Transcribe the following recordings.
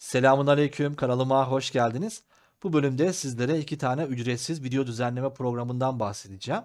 Selamun Aleyküm kanalıma hoş geldiniz. Bu bölümde sizlere iki tane ücretsiz video düzenleme programından bahsedeceğim.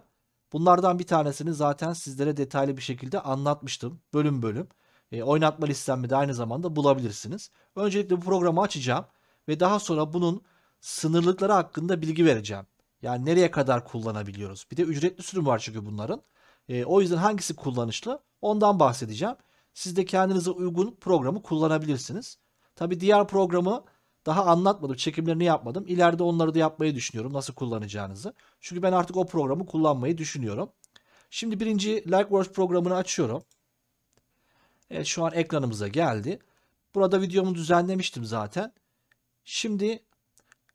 Bunlardan bir tanesini zaten sizlere detaylı bir şekilde anlatmıştım bölüm bölüm. E, oynatma listemde de aynı zamanda bulabilirsiniz. Öncelikle bu programı açacağım ve daha sonra bunun sınırlıkları hakkında bilgi vereceğim. Yani nereye kadar kullanabiliyoruz? Bir de ücretli sürüm var çünkü bunların. E, o yüzden hangisi kullanışlı ondan bahsedeceğim. Siz de kendinize uygun programı kullanabilirsiniz. Tabi diğer programı daha anlatmadım. Çekimlerini yapmadım. İleride onları da yapmayı düşünüyorum. Nasıl kullanacağınızı. Çünkü ben artık o programı kullanmayı düşünüyorum. Şimdi birinci Lightworks programını açıyorum. Evet şu an ekranımıza geldi. Burada videomu düzenlemiştim zaten. Şimdi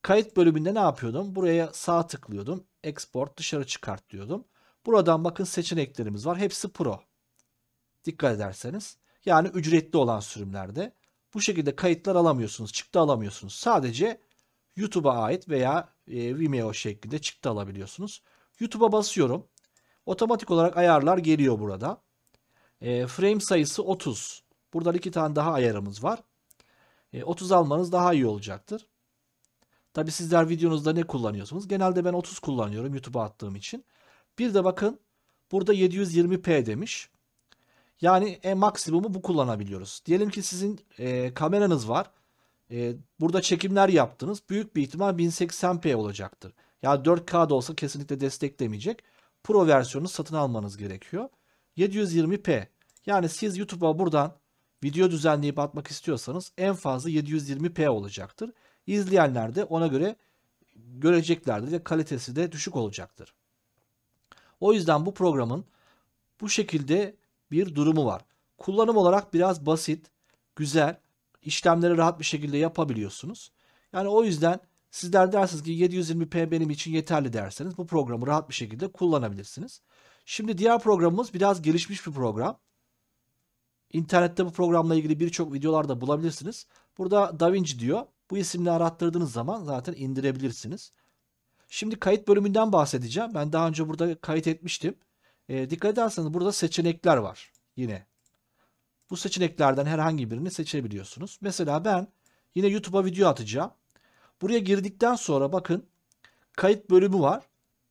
kayıt bölümünde ne yapıyordum? Buraya sağ tıklıyordum. Export dışarı çıkart diyordum. Buradan bakın seçeneklerimiz var. Hepsi pro. Dikkat ederseniz. Yani ücretli olan sürümlerde. Bu şekilde kayıtlar alamıyorsunuz. Çıktı alamıyorsunuz. Sadece YouTube'a ait veya e, Vimeo şeklinde çıktı alabiliyorsunuz. YouTube'a basıyorum. Otomatik olarak ayarlar geliyor burada. E, frame sayısı 30. Burada iki tane daha ayarımız var. E, 30 almanız daha iyi olacaktır. Tabi sizler videonuzda ne kullanıyorsunuz? Genelde ben 30 kullanıyorum YouTube'a attığım için. Bir de bakın burada 720p demiş. Yani e, maksimumu bu kullanabiliyoruz. Diyelim ki sizin e, kameranız var. E, burada çekimler yaptınız. Büyük bir ihtimal 1080p olacaktır. Yani 4K da olsa kesinlikle desteklemeyecek. Pro versiyonu satın almanız gerekiyor. 720p. Yani siz YouTube'a buradan video düzenleyip atmak istiyorsanız en fazla 720p olacaktır. İzleyenler de ona göre göreceklerdir ve kalitesi de düşük olacaktır. O yüzden bu programın bu şekilde bir durumu var. Kullanım olarak biraz basit, güzel, işlemleri rahat bir şekilde yapabiliyorsunuz. Yani o yüzden sizler dersiniz ki 720p benim için yeterli derseniz bu programı rahat bir şekilde kullanabilirsiniz. Şimdi diğer programımız biraz gelişmiş bir program. İnternette bu programla ilgili birçok videolarda bulabilirsiniz. Burada DaVinci diyor. Bu isimle arattırdığınız zaman zaten indirebilirsiniz. Şimdi kayıt bölümünden bahsedeceğim. Ben daha önce burada kayıt etmiştim. E, dikkat ederseniz burada seçenekler var yine. Bu seçeneklerden herhangi birini seçebiliyorsunuz. Mesela ben yine YouTube'a video atacağım. Buraya girdikten sonra bakın kayıt bölümü var.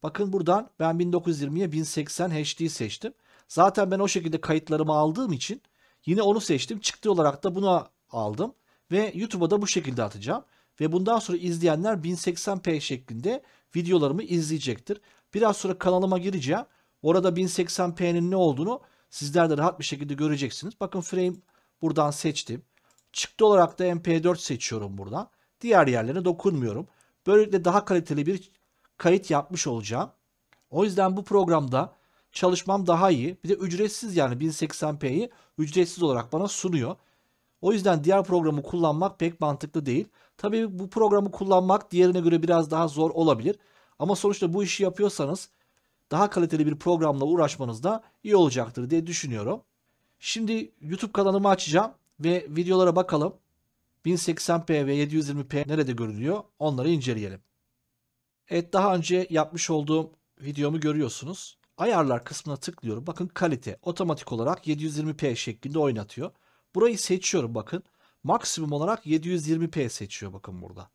Bakın buradan ben 1920'ye 1080 HD seçtim. Zaten ben o şekilde kayıtlarımı aldığım için yine onu seçtim. Çıktı olarak da bunu aldım. Ve YouTube'a da bu şekilde atacağım. Ve bundan sonra izleyenler 1080p şeklinde videolarımı izleyecektir. Biraz sonra kanalıma gireceğim Orada 1080p'nin ne olduğunu sizler de rahat bir şekilde göreceksiniz. Bakın frame buradan seçtim. Çıktı olarak da MP4 seçiyorum buradan. Diğer yerlerine dokunmuyorum. Böylelikle daha kaliteli bir kayıt yapmış olacağım. O yüzden bu programda çalışmam daha iyi. Bir de ücretsiz yani 1080p'yi ücretsiz olarak bana sunuyor. O yüzden diğer programı kullanmak pek mantıklı değil. Tabii bu programı kullanmak diğerine göre biraz daha zor olabilir. Ama sonuçta bu işi yapıyorsanız daha kaliteli bir programla uğraşmanız da iyi olacaktır diye düşünüyorum. Şimdi YouTube kanalımı açacağım ve videolara bakalım. 1080p ve 720p nerede görülüyor? onları inceleyelim. Evet daha önce yapmış olduğum videomu görüyorsunuz. Ayarlar kısmına tıklıyorum. Bakın kalite otomatik olarak 720p şeklinde oynatıyor. Burayı seçiyorum bakın. Maksimum olarak 720p seçiyor bakın burada.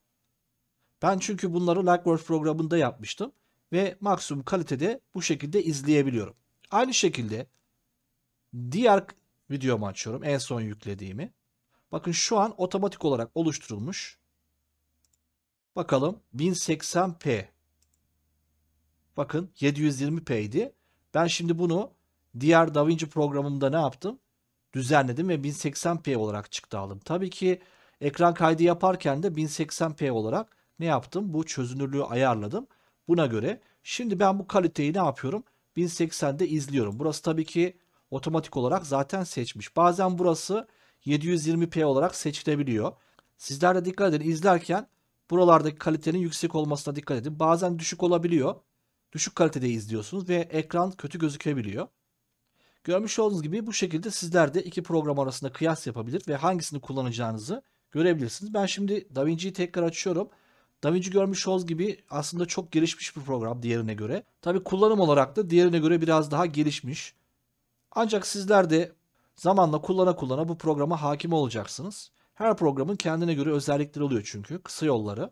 Ben çünkü bunları Lightworks programında yapmıştım ve maksimum kalitede bu şekilde izleyebiliyorum. Aynı şekilde diğer videomu açıyorum en son yüklediğimi. Bakın şu an otomatik olarak oluşturulmuş. Bakalım 1080p. Bakın 720p idi. Ben şimdi bunu diğer DaVinci programımda ne yaptım? Düzenledim ve 1080p olarak çıktı aldım. Tabii ki ekran kaydı yaparken de 1080p olarak ne yaptım? Bu çözünürlüğü ayarladım. Buna göre şimdi ben bu kaliteyi ne yapıyorum? 1080'de izliyorum. Burası tabii ki otomatik olarak zaten seçmiş. Bazen burası 720p olarak seçilebiliyor. Sizler de dikkat edin izlerken buralardaki kalitenin yüksek olmasına dikkat edin. Bazen düşük olabiliyor. Düşük kalitede izliyorsunuz ve ekran kötü gözükebiliyor. Görmüş olduğunuz gibi bu şekilde sizler de iki program arasında kıyas yapabilir ve hangisini kullanacağınızı görebilirsiniz. Ben şimdi DaVinci'yi tekrar açıyorum. DaVinci görmüş olduğunuz gibi aslında çok gelişmiş bir program diğerine göre. Tabi kullanım olarak da diğerine göre biraz daha gelişmiş. Ancak sizler de zamanla kullana kullana bu programa hakim olacaksınız. Her programın kendine göre özellikleri oluyor çünkü kısa yolları.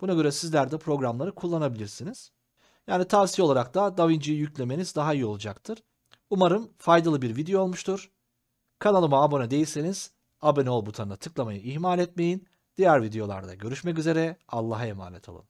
Buna göre sizler de programları kullanabilirsiniz. Yani tavsiye olarak da DaVinci'yi yüklemeniz daha iyi olacaktır. Umarım faydalı bir video olmuştur. Kanalıma abone değilseniz abone ol butonuna tıklamayı ihmal etmeyin. Diğer videolarda görüşmek üzere. Allah'a emanet olun.